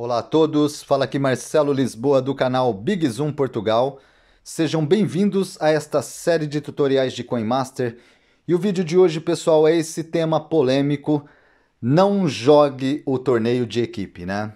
Olá a todos, fala aqui Marcelo Lisboa do canal Big Zoom Portugal. Sejam bem-vindos a esta série de tutoriais de CoinMaster. E o vídeo de hoje, pessoal, é esse tema polêmico: não jogue o torneio de equipe, né?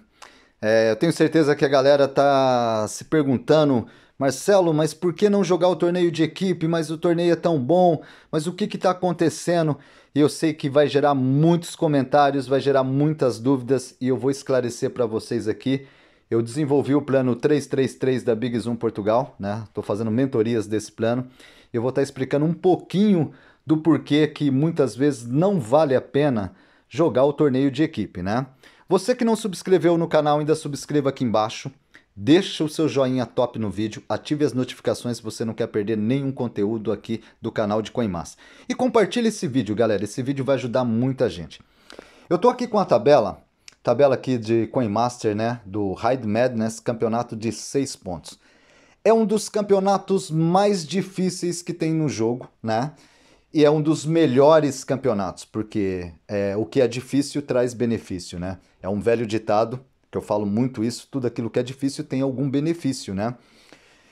É, eu tenho certeza que a galera tá se perguntando Marcelo, mas por que não jogar o torneio de equipe? Mas o torneio é tão bom, mas o que está acontecendo? E eu sei que vai gerar muitos comentários, vai gerar muitas dúvidas e eu vou esclarecer para vocês aqui. Eu desenvolvi o plano 333 da Big Zoom Portugal, né? Estou fazendo mentorias desse plano. Eu vou estar tá explicando um pouquinho do porquê que muitas vezes não vale a pena jogar o torneio de equipe, né? Você que não subscreveu no canal, ainda subscreva aqui embaixo. Deixa o seu joinha top no vídeo, ative as notificações se você não quer perder nenhum conteúdo aqui do canal de CoinMaster E compartilhe esse vídeo, galera. Esse vídeo vai ajudar muita gente. Eu tô aqui com a tabela, tabela aqui de Coinmaster, né? Do Hyde Madness, campeonato de 6 pontos. É um dos campeonatos mais difíceis que tem no jogo, né? E é um dos melhores campeonatos, porque é, o que é difícil traz benefício, né? É um velho ditado que eu falo muito isso, tudo aquilo que é difícil tem algum benefício, né?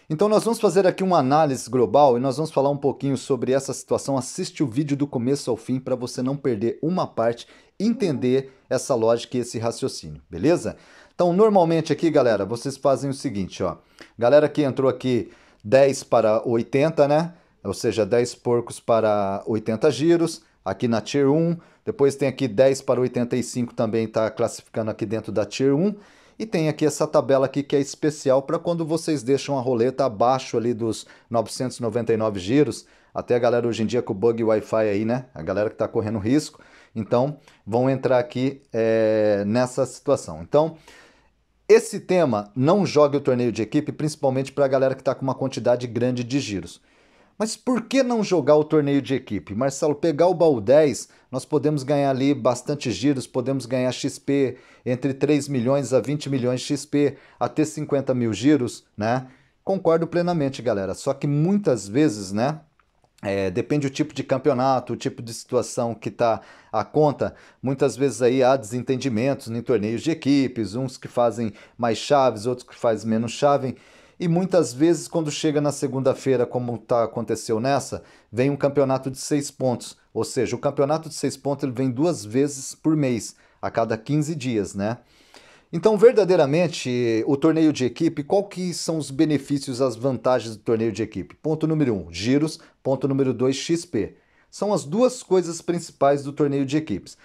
Então nós vamos fazer aqui uma análise global e nós vamos falar um pouquinho sobre essa situação. Assiste o vídeo do começo ao fim para você não perder uma parte, entender essa lógica e esse raciocínio, beleza? Então normalmente aqui, galera, vocês fazem o seguinte, ó. Galera que entrou aqui 10 para 80, né? Ou seja, 10 porcos para 80 giros aqui na Tier 1. Depois tem aqui 10 para 85 também está classificando aqui dentro da Tier 1. E tem aqui essa tabela aqui que é especial para quando vocês deixam a roleta abaixo ali dos 999 giros. Até a galera hoje em dia com o bug Wi-Fi aí, né? A galera que está correndo risco. Então, vão entrar aqui é, nessa situação. Então, esse tema, não jogue o torneio de equipe, principalmente para a galera que está com uma quantidade grande de giros. Mas por que não jogar o torneio de equipe? Marcelo, pegar o baú 10, nós podemos ganhar ali bastante giros, podemos ganhar XP entre 3 milhões a 20 milhões de XP, até 50 mil giros, né? Concordo plenamente, galera. Só que muitas vezes, né? É, depende do tipo de campeonato, o tipo de situação que está a conta. Muitas vezes aí há desentendimentos em torneios de equipes, uns que fazem mais chaves, outros que fazem menos chave. E muitas vezes, quando chega na segunda-feira, como tá, aconteceu nessa, vem um campeonato de seis pontos. Ou seja, o campeonato de seis pontos ele vem duas vezes por mês, a cada 15 dias, né? Então, verdadeiramente, o torneio de equipe, qual que são os benefícios, as vantagens do torneio de equipe? Ponto número um, giros. Ponto número 2, XP. São as duas coisas principais do torneio de equipes.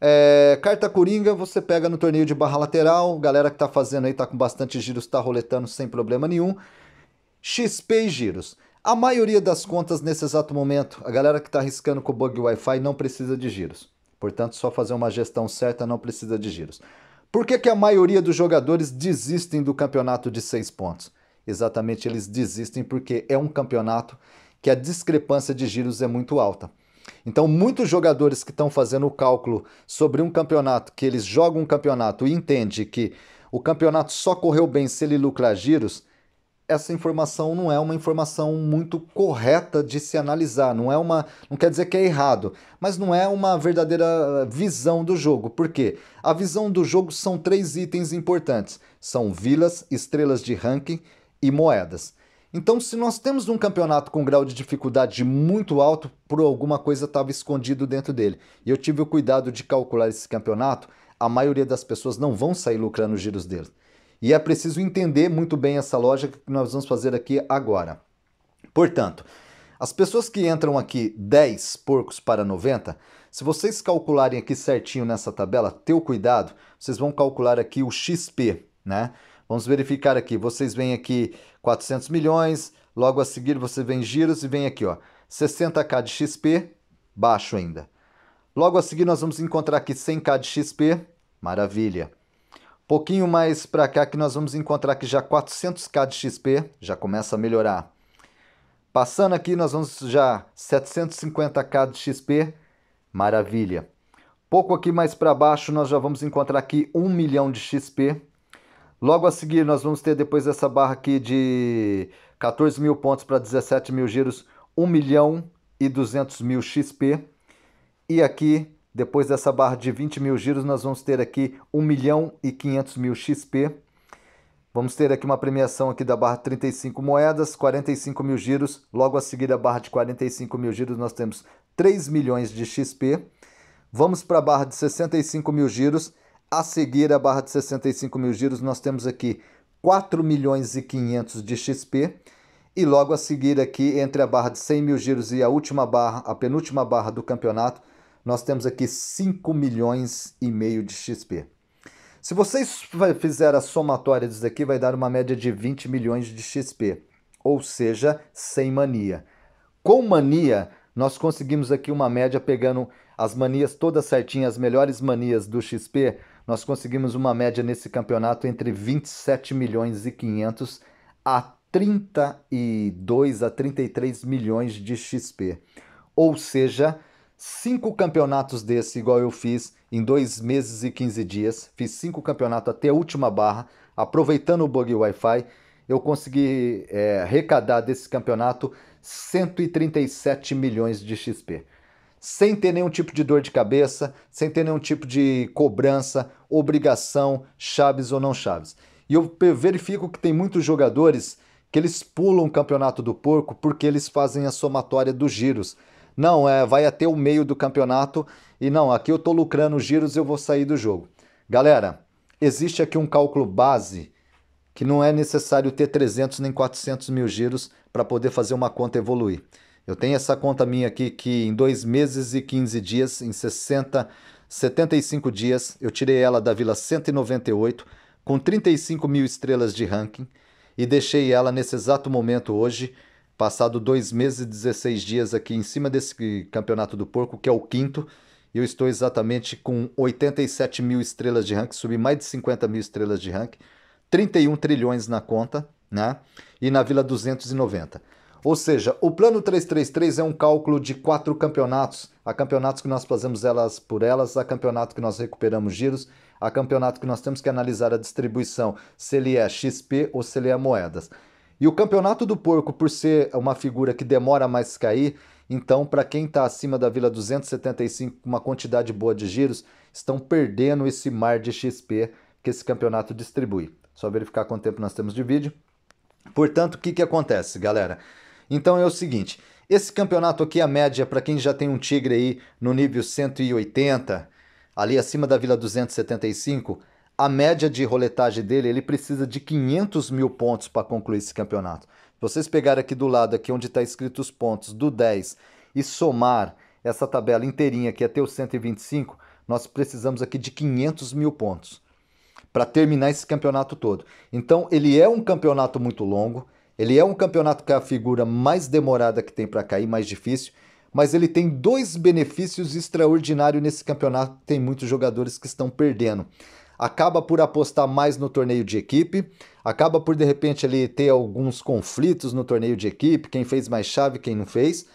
É, carta coringa você pega no torneio de barra lateral. Galera que está fazendo aí, está com bastante giros, tá roletando sem problema nenhum. XP e giros. A maioria das contas nesse exato momento, a galera que está arriscando com o bug Wi-Fi não precisa de giros. Portanto, só fazer uma gestão certa não precisa de giros. Por que, que a maioria dos jogadores desistem do campeonato de seis pontos? Exatamente, eles desistem porque é um campeonato que a discrepância de giros é muito alta. Então, muitos jogadores que estão fazendo o cálculo sobre um campeonato, que eles jogam um campeonato e entende que o campeonato só correu bem se ele lucrar giros, essa informação não é uma informação muito correta de se analisar, não é uma, não quer dizer que é errado, mas não é uma verdadeira visão do jogo. Por quê? A visão do jogo são três itens importantes: são vilas, estrelas de ranking e moedas. Então, se nós temos um campeonato com um grau de dificuldade muito alto, por alguma coisa estava escondido dentro dele. E eu tive o cuidado de calcular esse campeonato, a maioria das pessoas não vão sair lucrando os giros dele. E é preciso entender muito bem essa lógica que nós vamos fazer aqui agora. Portanto, as pessoas que entram aqui 10 porcos para 90, se vocês calcularem aqui certinho nessa tabela, tenham cuidado, vocês vão calcular aqui o XP, né? Vamos verificar aqui. Vocês vêm aqui 400 milhões, logo a seguir você vem giros e vem aqui, ó, 60k de XP, baixo ainda. Logo a seguir nós vamos encontrar aqui 100k de XP, maravilha. Pouquinho mais para cá que nós vamos encontrar aqui já 400k de XP, já começa a melhorar. Passando aqui nós vamos já 750k de XP, maravilha. Pouco aqui mais para baixo nós já vamos encontrar aqui 1 milhão de XP, Logo a seguir, nós vamos ter depois dessa barra aqui de 14 mil pontos para 17 mil giros, 1 milhão e 200 mil XP. E aqui, depois dessa barra de 20 mil giros, nós vamos ter aqui 1 milhão e 500 mil XP. Vamos ter aqui uma premiação aqui da barra 35 moedas, 45 mil giros. Logo a seguir, a barra de 45 mil giros, nós temos 3 milhões de XP. Vamos para a barra de 65 mil giros a seguir, a barra de 65 mil giros, nós temos aqui 4 milhões e 500 de XP. E logo a seguir aqui, entre a barra de 100 mil giros e a última barra, a penúltima barra do campeonato, nós temos aqui 5 milhões e meio de XP. Se vocês fizer a somatória disso aqui, vai dar uma média de 20 milhões de XP, ou seja, sem mania. Com mania, nós conseguimos aqui uma média pegando as manias todas certinhas, as melhores manias do XP, nós conseguimos uma média nesse campeonato entre 27 milhões e 500 a 32 a 33 milhões de XP. Ou seja, cinco campeonatos desse, igual eu fiz, em dois meses e 15 dias. Fiz cinco campeonatos até a última barra, aproveitando o bug Wi-Fi. Eu consegui é, arrecadar desse campeonato 137 milhões de XP. Sem ter nenhum tipo de dor de cabeça, sem ter nenhum tipo de cobrança obrigação, chaves ou não chaves. E eu verifico que tem muitos jogadores que eles pulam o campeonato do porco porque eles fazem a somatória dos giros. Não, é, vai até o meio do campeonato e não, aqui eu tô lucrando os giros, eu vou sair do jogo. Galera, existe aqui um cálculo base que não é necessário ter 300 nem 400 mil giros para poder fazer uma conta evoluir. Eu tenho essa conta minha aqui que em dois meses e 15 dias, em 60 75 dias, eu tirei ela da vila 198, com 35 mil estrelas de ranking, e deixei ela nesse exato momento hoje, passado dois meses e 16 dias aqui em cima desse campeonato do porco, que é o quinto, eu estou exatamente com 87 mil estrelas de ranking, subi mais de 50 mil estrelas de ranking, 31 trilhões na conta, né? E na Vila 290. Ou seja, o plano 333 é um cálculo de quatro campeonatos. Há campeonatos que nós fazemos elas por elas, há campeonato que nós recuperamos giros, há campeonato que nós temos que analisar a distribuição, se ele é XP ou se ele é moedas. E o campeonato do porco, por ser uma figura que demora mais cair, então para quem está acima da vila 275, uma quantidade boa de giros, estão perdendo esse mar de XP que esse campeonato distribui. Só verificar quanto tempo nós temos de vídeo. Portanto, o que, que acontece, galera? Então é o seguinte, esse campeonato aqui, a média, para quem já tem um Tigre aí no nível 180, ali acima da Vila 275, a média de roletagem dele, ele precisa de 500 mil pontos para concluir esse campeonato. Vocês pegarem aqui do lado, aqui onde está escrito os pontos, do 10, e somar essa tabela inteirinha aqui até o 125, nós precisamos aqui de 500 mil pontos para terminar esse campeonato todo. Então, ele é um campeonato muito longo, ele é um campeonato que é a figura mais demorada que tem para cair, mais difícil, mas ele tem dois benefícios extraordinários nesse campeonato. Tem muitos jogadores que estão perdendo. Acaba por apostar mais no torneio de equipe, acaba por de repente ali ter alguns conflitos no torneio de equipe, quem fez mais chave, quem não fez.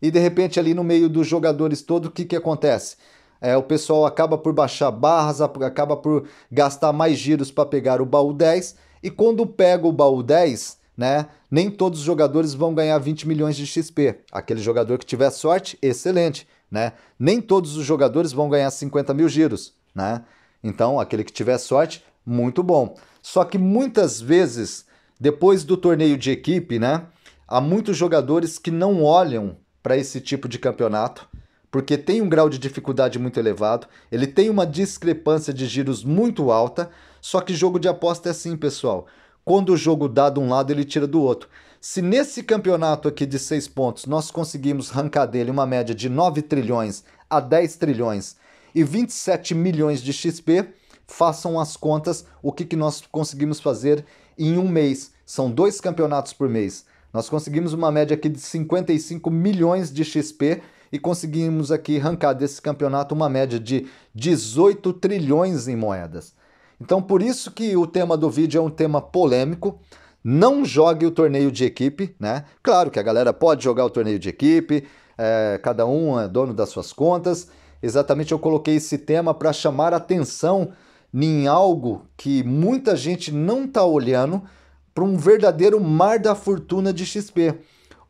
E de repente ali no meio dos jogadores todo, o que, que acontece? É, o pessoal acaba por baixar barras, acaba por gastar mais giros para pegar o baú 10, e quando pega o baú 10, né? Nem todos os jogadores vão ganhar 20 milhões de XP. Aquele jogador que tiver sorte, excelente, né? Nem todos os jogadores vão ganhar 50 mil giros, né? Então, aquele que tiver sorte, muito bom. Só que muitas vezes, depois do torneio de equipe, né? Há muitos jogadores que não olham para esse tipo de campeonato, porque tem um grau de dificuldade muito elevado, ele tem uma discrepância de giros muito alta, só que jogo de aposta é assim, pessoal quando o jogo dá de um lado, ele tira do outro. Se nesse campeonato aqui de seis pontos nós conseguimos arrancar dele uma média de 9 trilhões a 10 trilhões e 27 milhões de XP, façam as contas o que, que nós conseguimos fazer em um mês. São dois campeonatos por mês. Nós conseguimos uma média aqui de 55 milhões de XP e conseguimos aqui arrancar desse campeonato uma média de 18 trilhões em moedas. Então, por isso que o tema do vídeo é um tema polêmico. Não jogue o torneio de equipe, né? Claro que a galera pode jogar o torneio de equipe, é, cada um é dono das suas contas. Exatamente, eu coloquei esse tema para chamar atenção em algo que muita gente não está olhando para um verdadeiro mar da fortuna de XP.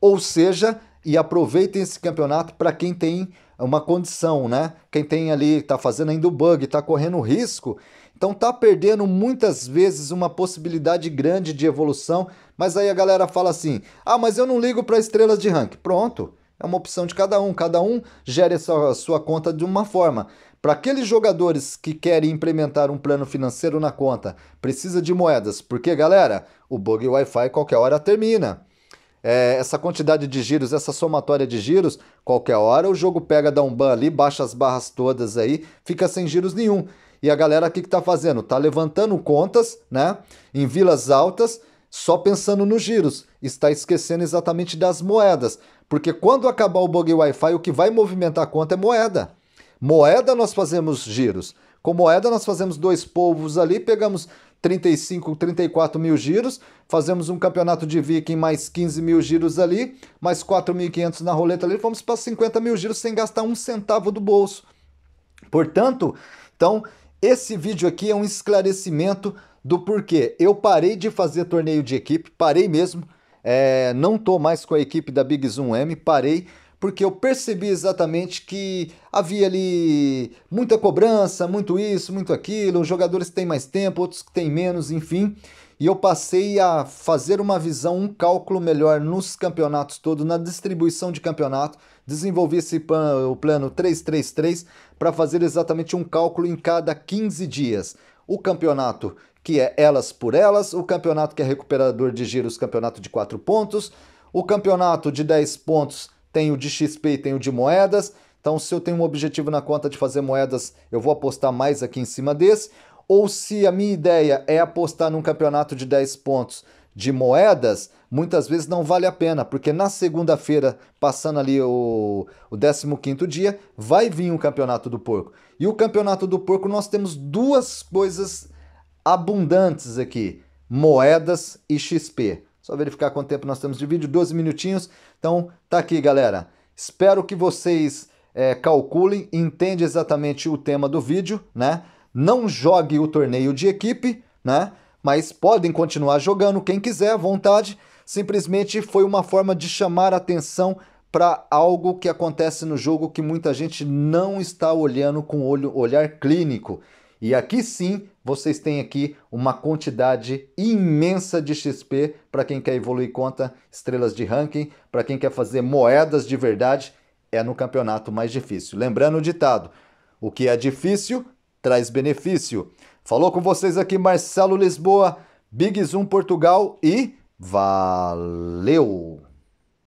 Ou seja, e aproveitem esse campeonato para quem tem uma condição, né? Quem tem ali, está fazendo ainda o bug, está correndo risco então tá perdendo muitas vezes uma possibilidade grande de evolução, mas aí a galera fala assim: "Ah, mas eu não ligo para estrelas de ranking". Pronto, é uma opção de cada um, cada um gere a sua, a sua conta de uma forma. Para aqueles jogadores que querem implementar um plano financeiro na conta, precisa de moedas, porque galera, o bug Wi-Fi qualquer hora termina. É, essa quantidade de giros, essa somatória de giros, qualquer hora o jogo pega, dá um ban ali, baixa as barras todas aí, fica sem giros nenhum. E a galera aqui que está fazendo? Está levantando contas né, em vilas altas, só pensando nos giros. Está esquecendo exatamente das moedas. Porque quando acabar o bug Wi-Fi, o que vai movimentar a conta é moeda. Moeda nós fazemos giros. Com moeda nós fazemos dois polvos ali, pegamos 35, 34 mil giros, fazemos um campeonato de viking mais 15 mil giros ali, mais 4.500 na roleta ali, fomos para 50 mil giros sem gastar um centavo do bolso. Portanto, então esse vídeo aqui é um esclarecimento do porquê. Eu parei de fazer torneio de equipe, parei mesmo. É, não tô mais com a equipe da Big Zoom M, parei porque eu percebi exatamente que havia ali muita cobrança, muito isso, muito aquilo, os jogadores que têm mais tempo, outros que têm menos, enfim. E eu passei a fazer uma visão, um cálculo melhor nos campeonatos todos, na distribuição de campeonato, desenvolvi esse plano, o plano 333 para fazer exatamente um cálculo em cada 15 dias. O campeonato que é elas por elas, o campeonato que é recuperador de giros, campeonato de 4 pontos, o campeonato de 10 pontos tem o de XP e tem o de moedas. Então, se eu tenho um objetivo na conta de fazer moedas, eu vou apostar mais aqui em cima desse. Ou se a minha ideia é apostar num campeonato de 10 pontos de moedas, muitas vezes não vale a pena, porque na segunda-feira, passando ali o, o 15 dia, vai vir o Campeonato do Porco. E o Campeonato do Porco nós temos duas coisas abundantes aqui: moedas e XP. Só verificar quanto tempo nós temos de vídeo, 12 minutinhos. Então, tá aqui, galera. Espero que vocês é, calculem, entendam exatamente o tema do vídeo, né? Não jogue o torneio de equipe, né? mas podem continuar jogando quem quiser à vontade. Simplesmente foi uma forma de chamar atenção para algo que acontece no jogo que muita gente não está olhando com olho, olhar clínico. E aqui sim, vocês têm aqui uma quantidade imensa de XP para quem quer evoluir conta, estrelas de ranking, para quem quer fazer moedas de verdade, é no campeonato mais difícil. Lembrando o ditado: o que é difícil traz benefício. Falou com vocês aqui Marcelo Lisboa, Big Zoom Portugal e valeu!